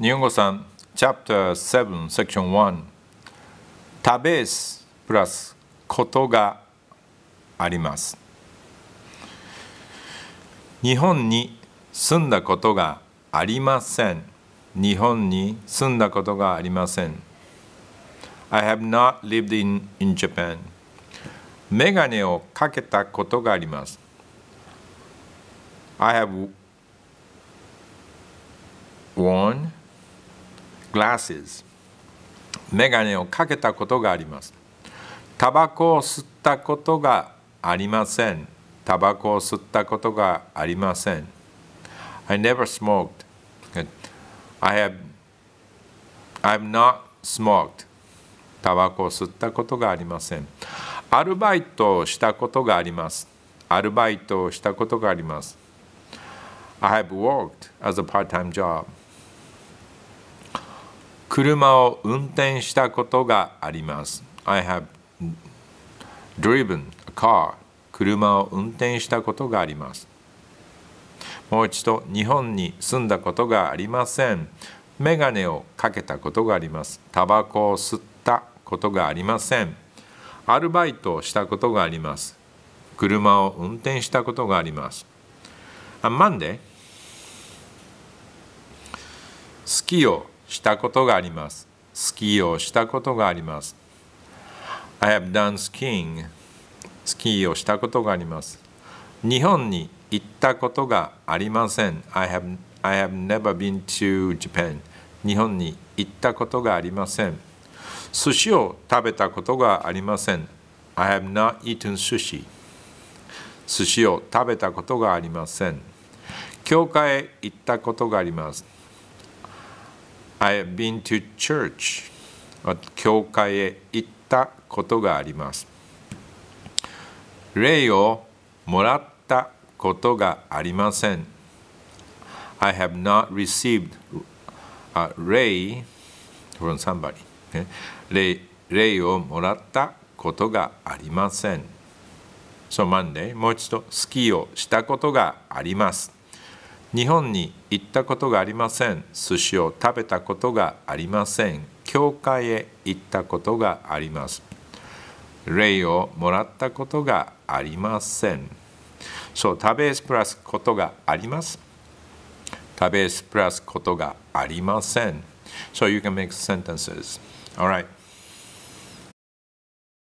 日本語さん Chapter 7 s e c t i 1食べすプラスことがあります日本に住んだことがありません日本に住んだことがありません I have not lived in, in Japan メガネをかけたことがあります I have worn glasses メガネをかけたことがありますタバコを吸ったことがありませんタバコを吸ったことがありません I never smoked I have I've not smoked タバコを吸ったことがありませんアルバイトをしたことがありますアルバイトをしたことがあります I have worked as a part-time job 車を運転したことがあります。I have driven a car. 車を運転したことがあります。もう一度、日本に住んだことがありません。メガネをかけたことがあります。タバコを吸ったことがありません。アルバイトをしたことがあります。車を運転したことがあります。On Monday, 好きをしたことがあります。スキーをしたことがあります。I have done skiing. スキーをしたことがあります。日本に行ったことがありません。I have, I have never been to Japan. 日本に行ったことがありません。寿司を食べたことがありません。I have not eaten sushi. 寿司を食べたことがありません。教会へ行ったことがあります。I have been to church 教会へ行ったことがあります霊をもらったことがありません I have not received a ray from somebody 霊霊をもらったことがありません So Monday もう一度スキーをしたことがあります日本に行ったことがありません寿司を食べたことがありません教会へ行ったことがあります霊をもらったことがありませんそう食べプラスことがあります食べプラスことがありません So you can make sentences. a l right.